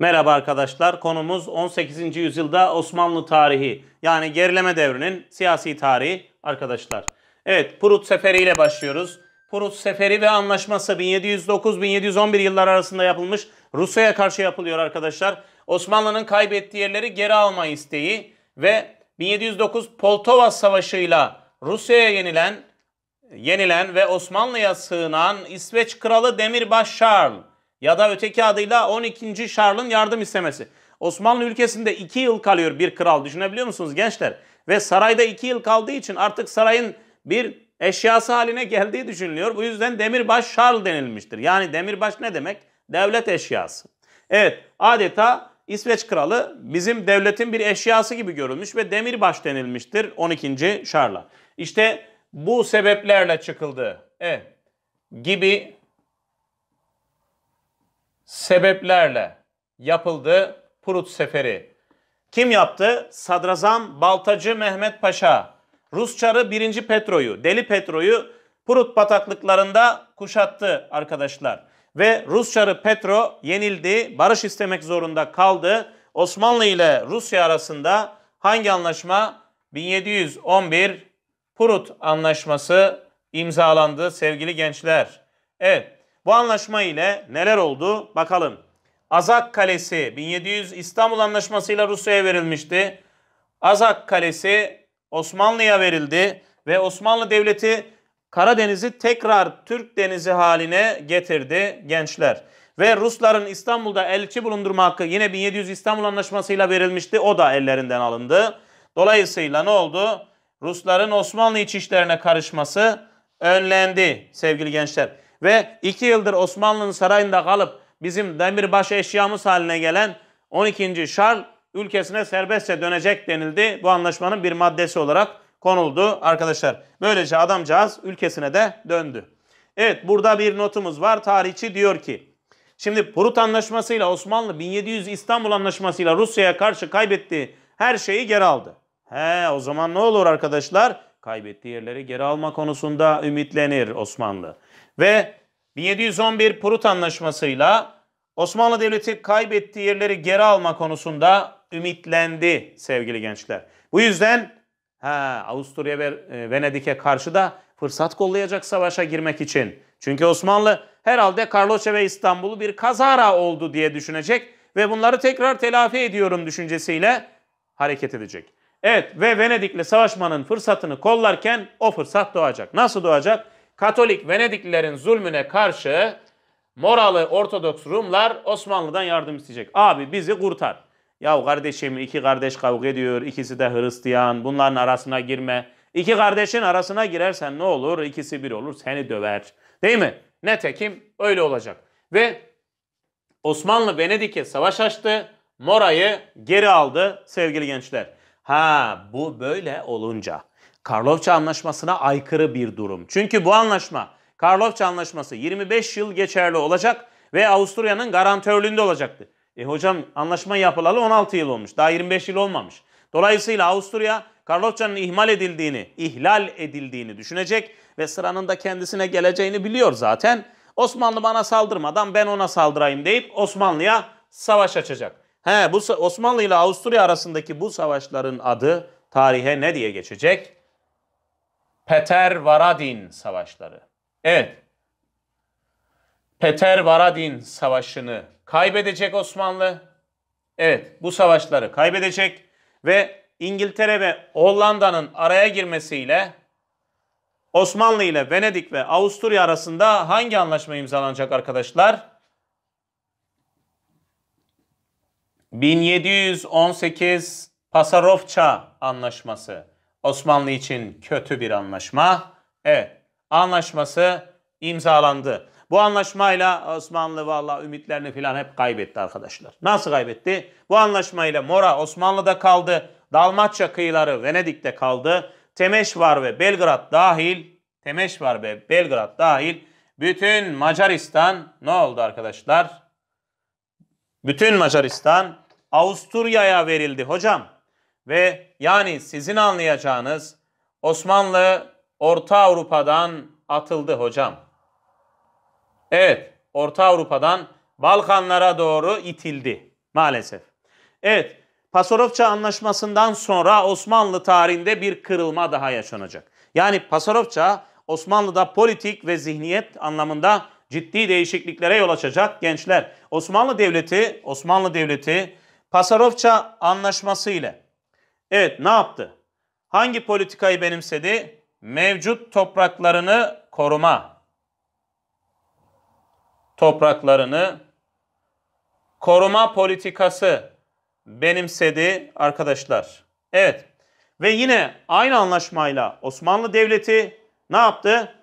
Merhaba arkadaşlar. Konumuz 18. yüzyılda Osmanlı tarihi yani gerileme devrinin siyasi tarihi arkadaşlar. Evet Prut Seferi ile başlıyoruz. Prut Seferi ve anlaşması 1709-1711 yıllar arasında yapılmış Rusya'ya karşı yapılıyor arkadaşlar. Osmanlı'nın kaybettiği yerleri geri alma isteği ve 1709 Poltova Savaşı'yla Rusya'ya yenilen yenilen ve Osmanlı'ya sığınan İsveç Kralı Demirbaş Charles ya da öteki adıyla 12. Şarlın yardım istemesi. Osmanlı ülkesinde 2 yıl kalıyor bir kral düşünebiliyor musunuz gençler? Ve sarayda 2 yıl kaldığı için artık sarayın bir eşyası haline geldiği düşünülüyor. Bu yüzden demirbaş Şarl denilmiştir. Yani demirbaş ne demek? Devlet eşyası. Evet adeta İsveç kralı bizim devletin bir eşyası gibi görülmüş ve demirbaş denilmiştir 12. Şarl'a. İşte bu sebeplerle çıkıldı. Evet gibi sebeplerle yapıldı Prut Seferi. Kim yaptı? Sadrazam Baltacı Mehmet Paşa. Rus çarı 1. Petro'yu, Deli Petro'yu Prut bataklıklarında kuşattı arkadaşlar. Ve Rus çarı Petro yenildi, barış istemek zorunda kaldı. Osmanlı ile Rusya arasında hangi anlaşma? 1711 Prut Anlaşması imzalandı sevgili gençler. Evet bu anlaşma ile neler oldu? Bakalım. Azak Kalesi 1700 İstanbul Anlaşması ile Rusya'ya verilmişti. Azak Kalesi Osmanlı'ya verildi ve Osmanlı Devleti Karadeniz'i tekrar Türk Denizi haline getirdi gençler. Ve Rusların İstanbul'da elçi bulundurma hakkı yine 1700 İstanbul Anlaşması ile verilmişti. O da ellerinden alındı. Dolayısıyla ne oldu? Rusların Osmanlı iç işlerine karışması önlendi sevgili gençler ve iki yıldır Osmanlı'nın sarayında kalıp bizim demirbaş eşyamız haline gelen 12. Şarl ülkesine serbestçe dönecek denildi. Bu anlaşmanın bir maddesi olarak konuldu arkadaşlar. Böylece adamcağız ülkesine de döndü. Evet burada bir notumuz var. Tarihçi diyor ki şimdi Prut Anlaşması ile Osmanlı 1700 İstanbul Anlaşması ile Rusya'ya karşı kaybettiği her şeyi geri aldı. He o zaman ne olur arkadaşlar? Kaybettiği yerleri geri alma konusunda ümitlenir Osmanlı. Ve 1711 Prut Anlaşması'yla Osmanlı Devleti kaybettiği yerleri geri alma konusunda ümitlendi sevgili gençler. Bu yüzden ha, Avusturya ve e, Venedik'e karşı da fırsat kollayacak savaşa girmek için. Çünkü Osmanlı herhalde Karloçe ve İstanbul'u bir kazara oldu diye düşünecek ve bunları tekrar telafi ediyorum düşüncesiyle hareket edecek. Evet ve Venedik'le savaşmanın fırsatını kollarken o fırsat doğacak. Nasıl doğacak? Katolik Venediklilerin zulmüne karşı moralı Ortodoks Rumlar Osmanlı'dan yardım isteyecek. Abi bizi kurtar. Ya kardeşim iki kardeş kavga ediyor, ikisi de Hristiyan, bunların arasına girme. İki kardeşin arasına girersen ne olur? İkisi bir olur, seni döver. Değil mi? Ne tekim öyle olacak. Ve Osmanlı Venedik'e savaş açtı. Mora'yı geri aldı sevgili gençler. Ha bu böyle olunca Karlofça Anlaşması'na aykırı bir durum. Çünkü bu anlaşma Karlofça Anlaşması 25 yıl geçerli olacak ve Avusturya'nın garantörlüğünde olacaktı. E hocam anlaşma yapılalı 16 yıl olmuş. Daha 25 yıl olmamış. Dolayısıyla Avusturya Karlofça'nın ihmal edildiğini, ihlal edildiğini düşünecek ve sıranın da kendisine geleceğini biliyor zaten. Osmanlı bana saldırmadan ben ona saldırayım deyip Osmanlı'ya savaş açacak. He bu Osmanlı ile Avusturya arasındaki bu savaşların adı tarihe ne diye geçecek? Peter Varadin savaşları. Evet. Peter Varadin savaşını kaybedecek Osmanlı. Evet, bu savaşları kaybedecek ve İngiltere ve Hollanda'nın araya girmesiyle Osmanlı ile Venedik ve Avusturya arasında hangi anlaşma imzalanacak arkadaşlar? 1718 Pasarofça Anlaşması. Osmanlı için kötü bir anlaşma. Evet, anlaşması imzalandı. Bu anlaşmayla Osmanlı valla ümitlerini filan hep kaybetti arkadaşlar. Nasıl kaybetti? Bu anlaşmayla Mora Osmanlı'da kaldı. Dalmatça kıyıları Venedik'te kaldı. Temeşvar ve Belgrad dahil, Temeşvar ve Belgrad dahil bütün Macaristan ne oldu arkadaşlar? Bütün Macaristan Avusturya'ya verildi hocam ve yani sizin anlayacağınız Osmanlı Orta Avrupa'dan atıldı hocam. Evet, Orta Avrupa'dan Balkanlara doğru itildi maalesef. Evet, Pasarofça Anlaşması'ndan sonra Osmanlı tarihinde bir kırılma daha yaşanacak. Yani Pasarofça Osmanlı'da politik ve zihniyet anlamında ciddi değişikliklere yol açacak gençler. Osmanlı Devleti, Osmanlı Devleti Pasarofça Anlaşması ile Evet ne yaptı? Hangi politikayı benimsedi? Mevcut topraklarını koruma. Topraklarını koruma politikası benimsedi arkadaşlar. Evet ve yine aynı anlaşmayla Osmanlı Devleti ne yaptı?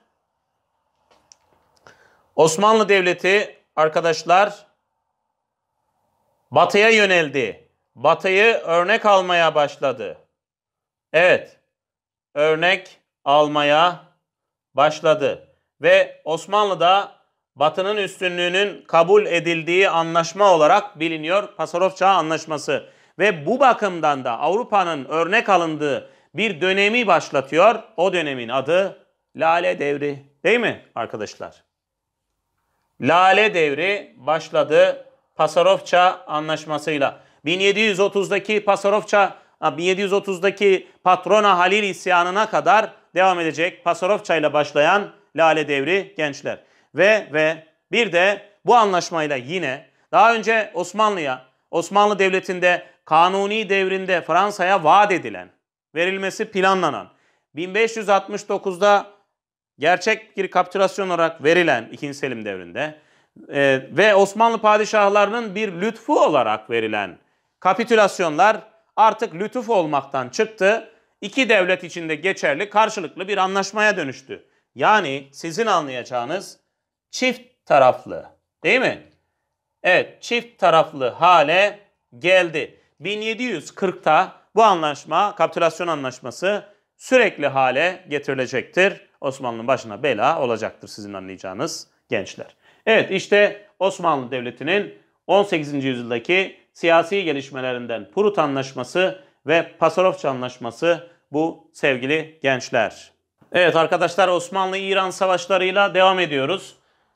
Osmanlı Devleti arkadaşlar batıya yöneldi. Batı'yı örnek almaya başladı. Evet, örnek almaya başladı ve Osmanlı'da Batı'nın üstünlüğünün kabul edildiği anlaşma olarak biliniyor Pasarov Çağı Anlaşması. Ve bu bakımdan da Avrupa'nın örnek alındığı bir dönemi başlatıyor. O dönemin adı Lale Devri. Değil mi arkadaşlar? Lale Devri başladı Pasarofça anlaşmasıyla. 1730'daki Pasarofça 1730'daki Patrona Halil isyanına kadar devam edecek Pasarofça ile başlayan Lale Devri gençler. Ve ve bir de bu anlaşmayla yine daha önce Osmanlı'ya, Osmanlı Devleti'nde kanuni devrinde Fransa'ya vaat edilen, verilmesi planlanan, 1569'da gerçek bir kapitülasyon olarak verilen 2. Selim devrinde e, ve Osmanlı padişahlarının bir lütfu olarak verilen kapitülasyonlar artık lütuf olmaktan çıktı. İki devlet içinde geçerli karşılıklı bir anlaşmaya dönüştü. Yani sizin anlayacağınız çift taraflı değil mi? Evet çift taraflı hale geldi. 1740'ta bu anlaşma kapitülasyon anlaşması sürekli hale getirilecektir. Osmanlı'nın başına bela olacaktır sizin anlayacağınız gençler. Evet işte Osmanlı Devleti'nin 18. yüzyıldaki siyasi gelişmelerinden Prut Anlaşması ve Pasarofça Anlaşması bu sevgili gençler. Evet arkadaşlar Osmanlı-İran savaşlarıyla devam ediyoruz.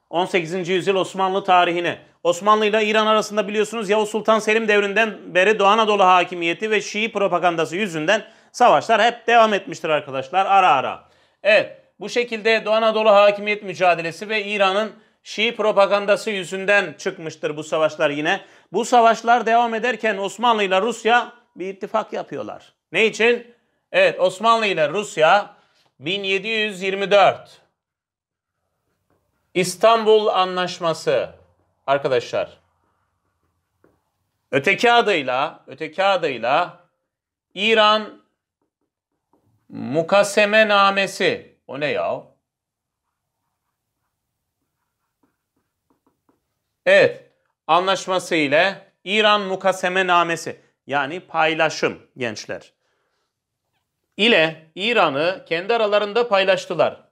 18. yüzyıl Osmanlı tarihine. Osmanlı ile İran arasında biliyorsunuz Yavuz Sultan Selim devrinden beri Doğu Anadolu hakimiyeti ve Şii propagandası yüzünden savaşlar hep devam etmiştir arkadaşlar ara ara. Evet bu şekilde Doğu Anadolu hakimiyet mücadelesi ve İran'ın Şii propagandası yüzünden çıkmıştır bu savaşlar yine. Bu savaşlar devam ederken Osmanlı ile Rusya bir ittifak yapıyorlar. Ne için? Evet Osmanlı ile Rusya 1724 İstanbul Anlaşması arkadaşlar. Öteki adıyla, öteki adıyla İran Mukaseme Namesi. O ne ya? Evet. Anlaşması ile İran Mukaseme Mukasemenamesi yani paylaşım gençler ile İran'ı kendi aralarında paylaştılar.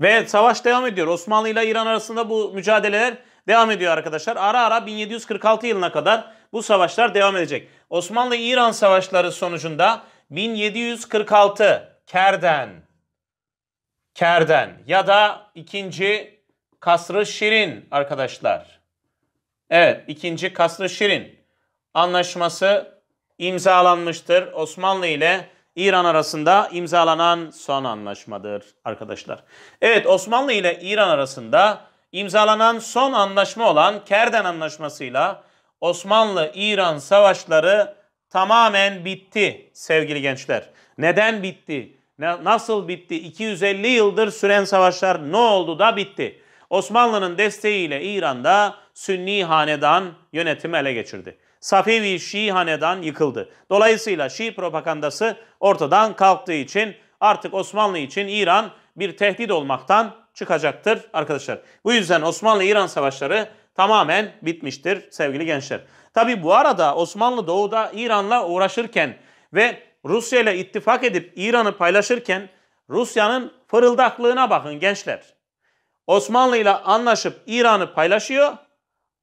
Ve savaş devam ediyor. Osmanlı ile İran arasında bu mücadeleler devam ediyor arkadaşlar. Ara ara 1746 yılına kadar bu savaşlar devam edecek. Osmanlı-İran savaşları sonucunda 1746 Kerden Kerden ya da 2. Kasrı Şirin arkadaşlar Evet, ikinci Kaslı Şirin anlaşması imzalanmıştır. Osmanlı ile İran arasında imzalanan son anlaşmadır arkadaşlar. Evet, Osmanlı ile İran arasında imzalanan son anlaşma olan Kerden Anlaşması'yla Osmanlı-İran savaşları tamamen bitti sevgili gençler. Neden bitti? Nasıl bitti? 250 yıldır süren savaşlar ne oldu da bitti? Osmanlı'nın desteğiyle İran'da Sünni hanedan yönetimi ele geçirdi. Safevi Şii hanedan yıkıldı. Dolayısıyla Şii propagandası ortadan kalktığı için artık Osmanlı için İran bir tehdit olmaktan çıkacaktır arkadaşlar. Bu yüzden Osmanlı-İran savaşları tamamen bitmiştir sevgili gençler. Tabi bu arada Osmanlı doğuda İran'la uğraşırken ve Rusya ile ittifak edip İran'ı paylaşırken Rusya'nın fırıldaklığına bakın gençler. Osmanlı ile anlaşıp İran'ı paylaşıyor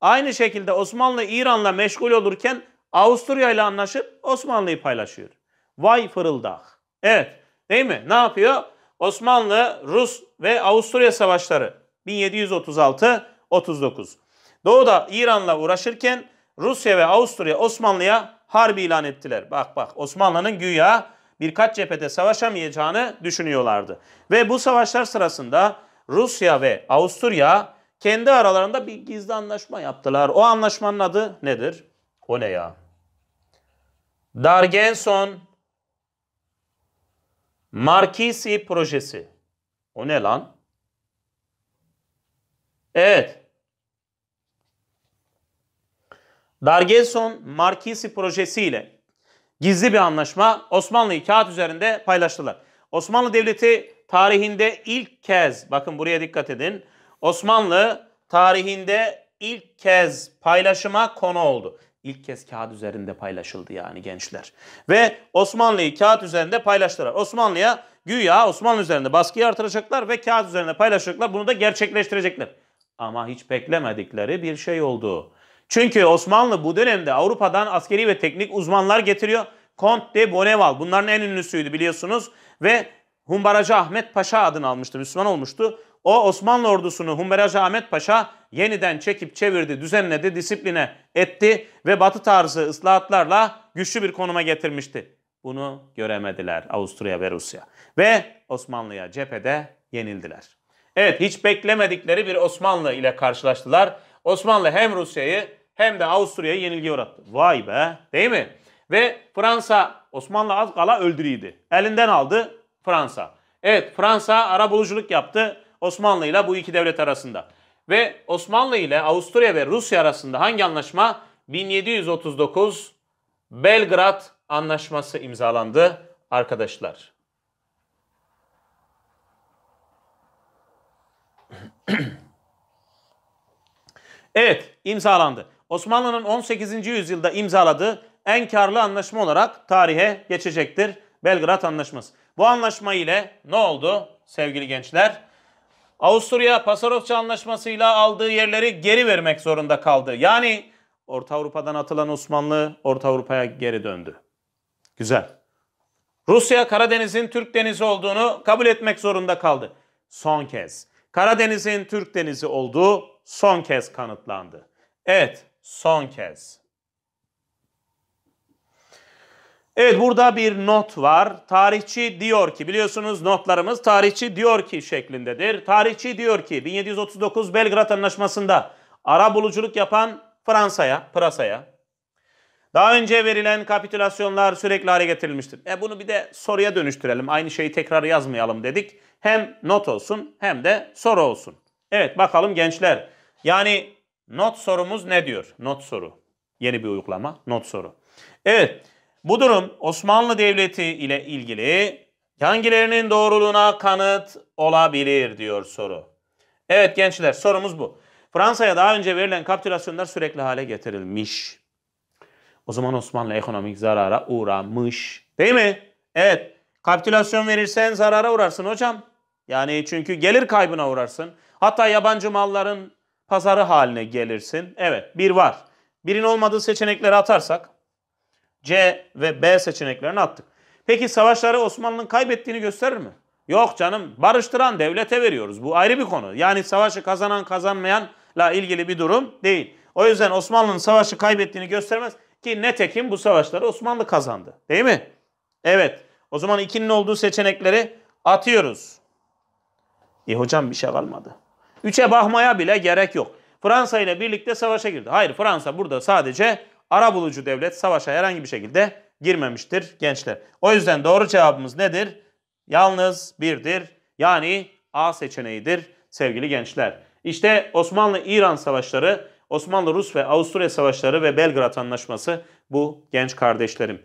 Aynı şekilde Osmanlı İran'la meşgul olurken Avusturya ile anlaşıp Osmanlı'yı paylaşıyor. Vay fırıldak. Evet değil mi? Ne yapıyor? Osmanlı, Rus ve Avusturya savaşları 1736-39. Doğu'da İran'la uğraşırken Rusya ve Avusturya Osmanlı'ya harbi ilan ettiler. Bak bak Osmanlı'nın güya birkaç cephede savaşamayacağını düşünüyorlardı. Ve bu savaşlar sırasında Rusya ve Avusturya kendi aralarında bir gizli anlaşma yaptılar. O anlaşmanın adı nedir? O ne ya? Dargenson Markisi projesi. O ne lan? Evet. Dargenson Markisi projesi ile gizli bir anlaşma Osmanlı'yı kağıt üzerinde paylaştılar. Osmanlı Devleti tarihinde ilk kez bakın buraya dikkat edin Osmanlı tarihinde ilk kez paylaşıma konu oldu. İlk kez kağıt üzerinde paylaşıldı yani gençler. Ve Osmanlı'yı kağıt üzerinde paylaştılar. Osmanlı'ya güya Osmanlı üzerinde baskıyı artıracaklar ve kağıt üzerinde paylaşacaklar. Bunu da gerçekleştirecekler. Ama hiç beklemedikleri bir şey oldu. Çünkü Osmanlı bu dönemde Avrupa'dan askeri ve teknik uzmanlar getiriyor. Kont de Bonneval bunların en ünlüsüydü biliyorsunuz. Ve Humbaracı Ahmet Paşa adını almıştı, Müslüman olmuştu. O Osmanlı ordusunu Humberacı Ahmet Paşa yeniden çekip çevirdi, düzenledi, disipline etti ve batı tarzı ıslahatlarla güçlü bir konuma getirmişti. Bunu göremediler Avusturya ve Rusya. Ve Osmanlı'ya cephede yenildiler. Evet hiç beklemedikleri bir Osmanlı ile karşılaştılar. Osmanlı hem Rusya'yı hem de Avusturya'yı yenilgi uğrattı. Vay be değil mi? Ve Fransa Osmanlı az kala öldürüydü. Elinden aldı Fransa. Evet Fransa ara buluculuk yaptı. Osmanlı ile bu iki devlet arasında. Ve Osmanlı ile Avusturya ve Rusya arasında hangi anlaşma? 1739 Belgrad Anlaşması imzalandı arkadaşlar. evet, imzalandı. Osmanlı'nın 18. yüzyılda imzaladığı en karlı anlaşma olarak tarihe geçecektir Belgrad Anlaşması. Bu anlaşma ile ne oldu sevgili gençler? Avusturya Pasarofça anlaşmasıyla aldığı yerleri geri vermek zorunda kaldı. Yani Orta Avrupa'dan atılan Osmanlı Orta Avrupa'ya geri döndü. Güzel. Rusya Karadeniz'in Türk denizi olduğunu kabul etmek zorunda kaldı. Son kez. Karadeniz'in Türk denizi olduğu son kez kanıtlandı. Evet, son kez. Evet burada bir not var. Tarihçi diyor ki biliyorsunuz notlarımız tarihçi diyor ki şeklindedir. Tarihçi diyor ki 1739 Belgrad Anlaşması'nda ara buluculuk yapan Fransa'ya, Prasa'ya daha önce verilen kapitülasyonlar sürekli hale getirilmiştir. E bunu bir de soruya dönüştürelim. Aynı şeyi tekrar yazmayalım dedik. Hem not olsun hem de soru olsun. Evet bakalım gençler. Yani not sorumuz ne diyor? Not soru. Yeni bir uygulama. Not soru. Evet. Bu durum Osmanlı Devleti ile ilgili hangilerinin doğruluğuna kanıt olabilir diyor soru. Evet gençler sorumuz bu. Fransa'ya daha önce verilen kapitülasyonlar sürekli hale getirilmiş. O zaman Osmanlı ekonomik zarara uğramış. Değil mi? Evet. Kapitülasyon verirsen zarara uğrarsın hocam. Yani çünkü gelir kaybına uğrarsın. Hatta yabancı malların pazarı haline gelirsin. Evet bir var. Birin olmadığı seçenekleri atarsak C ve B seçeneklerini attık. Peki savaşları Osmanlı'nın kaybettiğini gösterir mi? Yok canım barıştıran devlete veriyoruz. Bu ayrı bir konu. Yani savaşı kazanan kazanmayanla ilgili bir durum değil. O yüzden Osmanlı'nın savaşı kaybettiğini göstermez ki netekim bu savaşları Osmanlı kazandı. Değil mi? Evet. O zaman ikinin olduğu seçenekleri atıyoruz. E hocam bir şey kalmadı. Üçe bakmaya bile gerek yok. Fransa ile birlikte savaşa girdi. Hayır Fransa burada sadece arabulucu devlet savaşa herhangi bir şekilde girmemiştir gençler. O yüzden doğru cevabımız nedir? Yalnız birdir. Yani A seçeneğidir sevgili gençler. İşte Osmanlı-İran savaşları, Osmanlı-Rus ve Avusturya savaşları ve Belgrad Anlaşması bu genç kardeşlerim.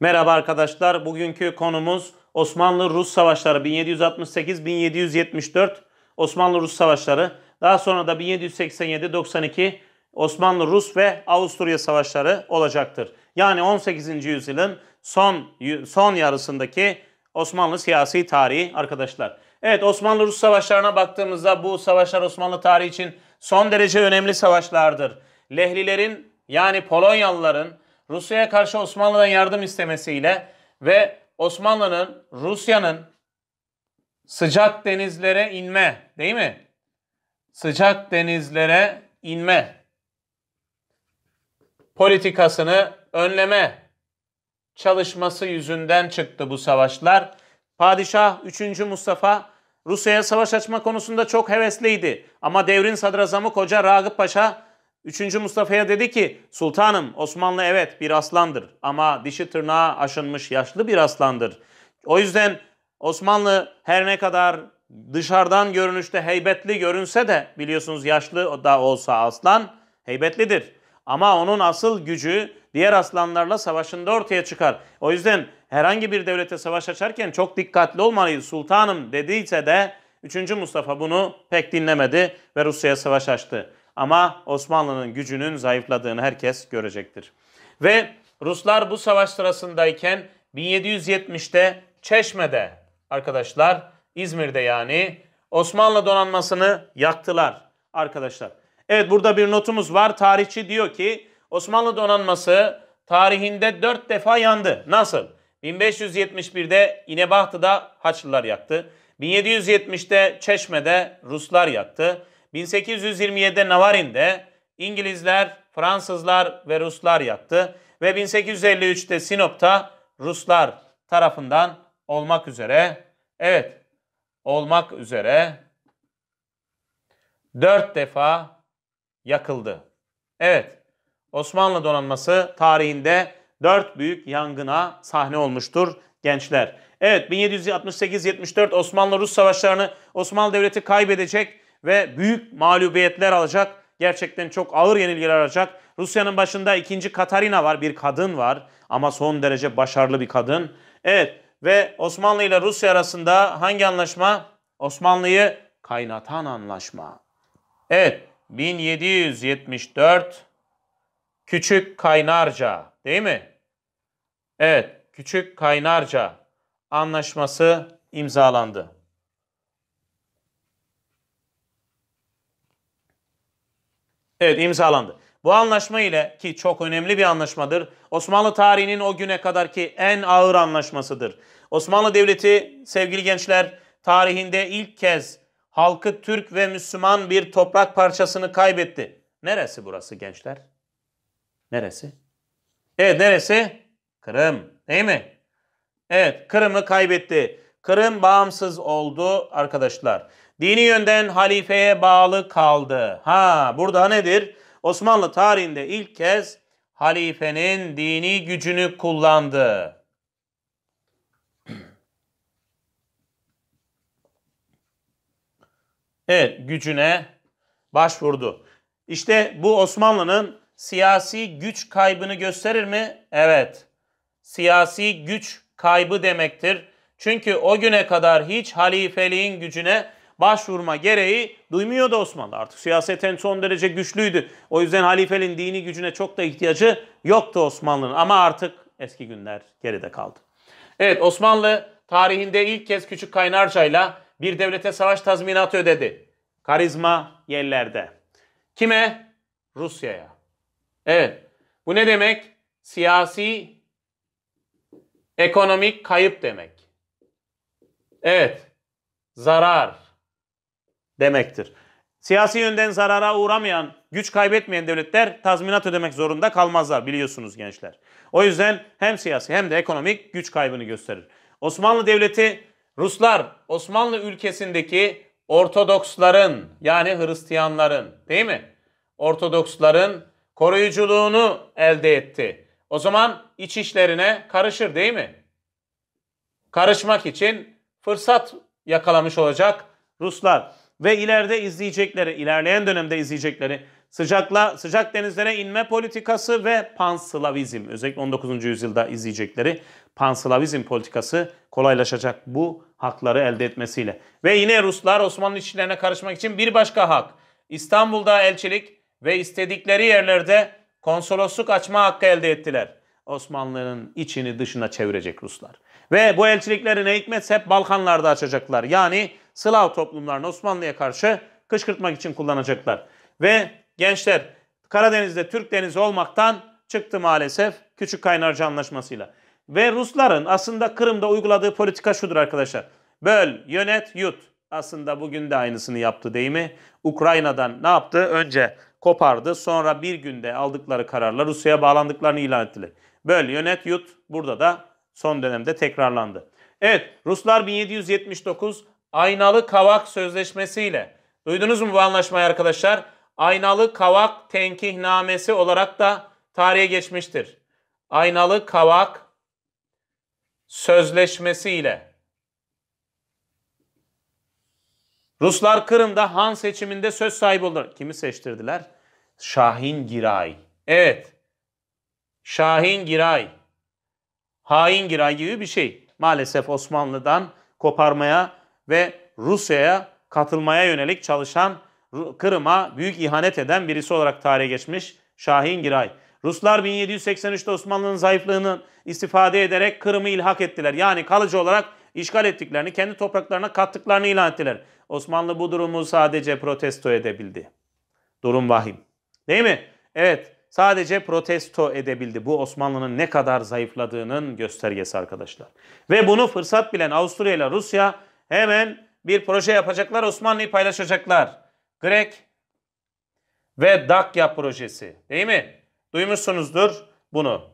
Merhaba arkadaşlar. Bugünkü konumuz Osmanlı-Rus savaşları 1768-1774 Osmanlı-Rus savaşları. Daha sonra da 1787-92 Osmanlı-Rus ve Avusturya savaşları olacaktır. Yani 18. yüzyılın son son yarısındaki Osmanlı siyasi tarihi arkadaşlar. Evet Osmanlı-Rus savaşlarına baktığımızda bu savaşlar Osmanlı tarihi için son derece önemli savaşlardır. Lehlilerin yani Polonyalıların Rusya'ya karşı Osmanlı'dan yardım istemesiyle ve Osmanlı'nın Rusya'nın sıcak denizlere inme değil mi? Sıcak denizlere inme politikasını önleme çalışması yüzünden çıktı bu savaşlar. Padişah 3. Mustafa Rusya'ya savaş açma konusunda çok hevesliydi. Ama devrin sadrazamı koca Ragıp Paşa 3. Mustafa'ya dedi ki Sultanım Osmanlı evet bir aslandır ama dişi tırnağa aşınmış yaşlı bir aslandır. O yüzden Osmanlı her ne kadar dışarıdan görünüşte heybetli görünse de biliyorsunuz yaşlı da olsa aslan heybetlidir. Ama onun asıl gücü diğer aslanlarla savaşında ortaya çıkar. O yüzden herhangi bir devlete savaş açarken çok dikkatli olmalıyız. Sultanım dediyse de 3. Mustafa bunu pek dinlemedi ve Rusya'ya savaş açtı. Ama Osmanlı'nın gücünün zayıfladığını herkes görecektir. Ve Ruslar bu savaş sırasındayken 1770'te Çeşme'de arkadaşlar İzmir'de yani Osmanlı donanmasını yaktılar arkadaşlar. Evet burada bir notumuz var. Tarihçi diyor ki Osmanlı donanması tarihinde dört defa yandı. Nasıl? 1571'de İnebahtı'da Haçlılar yaktı. 1770'de Çeşme'de Ruslar yaktı. 1827'de Navarin'de İngilizler, Fransızlar ve Ruslar yaktı. Ve 1853'te Sinop'ta Ruslar tarafından olmak üzere, evet olmak üzere dört defa yakıldı. Evet, Osmanlı donanması tarihinde dört büyük yangına sahne olmuştur gençler. Evet 1768-74 Osmanlı-Rus savaşlarını Osmanlı Devleti kaybedecek ve büyük mağlubiyetler alacak. Gerçekten çok ağır yenilgiler alacak. Rusya'nın başında 2. Katarina var, bir kadın var ama son derece başarılı bir kadın. Evet ve Osmanlı ile Rusya arasında hangi anlaşma? Osmanlı'yı kaynatan anlaşma. Evet 1774 Küçük Kaynarca değil mi? Evet, Küçük Kaynarca anlaşması imzalandı. Evet imzalandı. Bu anlaşma ile ki çok önemli bir anlaşmadır. Osmanlı tarihinin o güne kadarki en ağır anlaşmasıdır. Osmanlı Devleti sevgili gençler tarihinde ilk kez halkı Türk ve Müslüman bir toprak parçasını kaybetti. Neresi burası gençler? Neresi? Evet neresi? Kırım değil mi? Evet Kırım'ı kaybetti. Kırım bağımsız oldu arkadaşlar. Dini yönden halifeye bağlı kaldı. Ha burada nedir? Osmanlı tarihinde ilk kez halifenin dini gücünü kullandı. evet, gücüne başvurdu. İşte bu Osmanlı'nın siyasi güç kaybını gösterir mi? Evet. Siyasi güç kaybı demektir. Çünkü o güne kadar hiç halifeliğin gücüne başvurma gereği duymuyordu Osmanlı. Artık siyaseten son derece güçlüydü. O yüzden halifenin dini gücüne çok da ihtiyacı yoktu Osmanlı'nın. Ama artık eski günler geride kaldı. Evet Osmanlı tarihinde ilk kez Küçük Kaynarca ile bir devlete savaş tazminatı ödedi. Karizma yerlerde. Kime? Rusya'ya. Evet. Bu ne demek? Siyasi ekonomik kayıp demek. Evet. Zarar demektir. Siyasi yönden zarara uğramayan, güç kaybetmeyen devletler tazminat ödemek zorunda kalmazlar biliyorsunuz gençler. O yüzden hem siyasi hem de ekonomik güç kaybını gösterir. Osmanlı Devleti Ruslar Osmanlı ülkesindeki Ortodoksların yani Hristiyanların değil mi? Ortodoksların koruyuculuğunu elde etti. O zaman iç işlerine karışır değil mi? Karışmak için fırsat yakalamış olacak Ruslar ve ileride izleyecekleri, ilerleyen dönemde izleyecekleri sıcakla sıcak denizlere inme politikası ve panslavizm özellikle 19. yüzyılda izleyecekleri panslavizm politikası kolaylaşacak bu hakları elde etmesiyle. Ve yine Ruslar Osmanlı işçilerine karışmak için bir başka hak. İstanbul'da elçilik ve istedikleri yerlerde konsolosluk açma hakkı elde ettiler. Osmanlı'nın içini dışına çevirecek Ruslar. Ve bu elçilikleri ne hikmetse hep Balkanlarda açacaklar. Yani Slav toplumlarını Osmanlı'ya karşı kışkırtmak için kullanacaklar. Ve gençler Karadeniz'de Türk denizi olmaktan çıktı maalesef Küçük Kaynarca Anlaşması'yla. Ve Rusların aslında Kırım'da uyguladığı politika şudur arkadaşlar. Böl, yönet, yut. Aslında bugün de aynısını yaptı değil mi? Ukrayna'dan ne yaptı? Önce kopardı. Sonra bir günde aldıkları kararla Rusya'ya bağlandıklarını ilan ettiler. Böl, yönet, yut. Burada da son dönemde tekrarlandı. Evet, Ruslar 1779 Aynalı Kavak Sözleşmesi ile duydunuz mu bu anlaşmayı arkadaşlar? Aynalı Kavak Tenkihnamesi olarak da tarihe geçmiştir. Aynalı Kavak sözleşmesi ile Ruslar Kırım'da Han seçiminde söz sahibi oldular. Kimi seçtirdiler? Şahin Giray. Evet. Şahin Giray. Hain Giray gibi bir şey. Maalesef Osmanlı'dan koparmaya ve Rusya'ya katılmaya yönelik çalışan Kırım'a büyük ihanet eden birisi olarak tarihe geçmiş Şahin Giray. Ruslar 1783'te Osmanlı'nın zayıflığını istifade ederek Kırım'ı ilhak ettiler. Yani kalıcı olarak işgal ettiklerini, kendi topraklarına kattıklarını ilan ettiler. Osmanlı bu durumu sadece protesto edebildi. Durum vahim. Değil mi? Evet, sadece protesto edebildi. Bu Osmanlı'nın ne kadar zayıfladığının göstergesi arkadaşlar. Ve bunu fırsat bilen Avusturya ile Rusya hemen bir proje yapacaklar, Osmanlı'yı paylaşacaklar. Grek ve Dakya projesi değil mi? Duymuşsunuzdur bunu.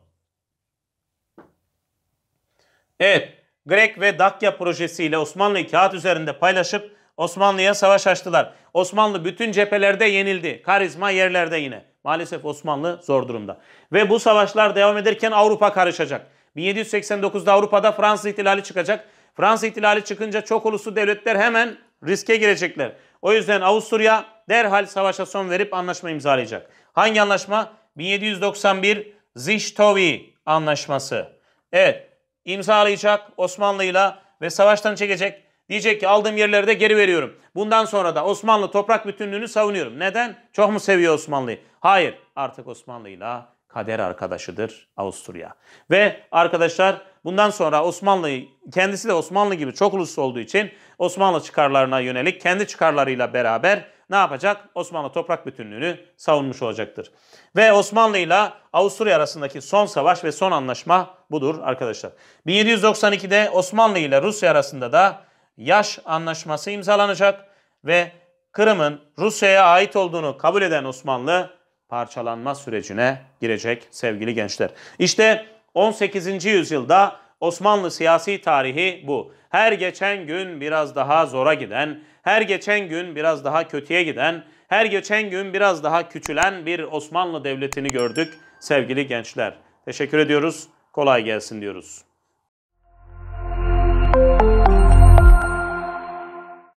Evet, Grek ve Dakya projesiyle Osmanlı'yı kağıt üzerinde paylaşıp Osmanlı'ya savaş açtılar. Osmanlı bütün cephelerde yenildi. Karizma yerlerde yine. Maalesef Osmanlı zor durumda. Ve bu savaşlar devam ederken Avrupa karışacak. 1789'da Avrupa'da Fransız ihtilali çıkacak. Fransa ihtilali çıkınca çok uluslu devletler hemen riske girecekler. O yüzden Avusturya derhal savaşa son verip anlaşma imzalayacak. Hangi anlaşma? 1791 Ziştovi anlaşması. Evet imzalayacak Osmanlı ile ve savaştan çekecek. Diyecek ki aldığım yerleri de geri veriyorum. Bundan sonra da Osmanlı toprak bütünlüğünü savunuyorum. Neden? Çok mu seviyor Osmanlı'yı? Hayır artık Osmanlı ile kader arkadaşıdır Avusturya. Ve arkadaşlar bundan sonra Osmanlı kendisi de Osmanlı gibi çok uluslu olduğu için Osmanlı çıkarlarına yönelik kendi çıkarlarıyla beraber ne yapacak? Osmanlı toprak bütünlüğünü savunmuş olacaktır. Ve Osmanlı ile Avusturya arasındaki son savaş ve son anlaşma budur arkadaşlar. 1792'de Osmanlı ile Rusya arasında da yaş anlaşması imzalanacak ve Kırım'ın Rusya'ya ait olduğunu kabul eden Osmanlı parçalanma sürecine girecek sevgili gençler. İşte 18. yüzyılda Osmanlı siyasi tarihi bu. Her geçen gün biraz daha zora giden, her geçen gün biraz daha kötüye giden, her geçen gün biraz daha küçülen bir Osmanlı Devleti'ni gördük sevgili gençler. Teşekkür ediyoruz, kolay gelsin diyoruz.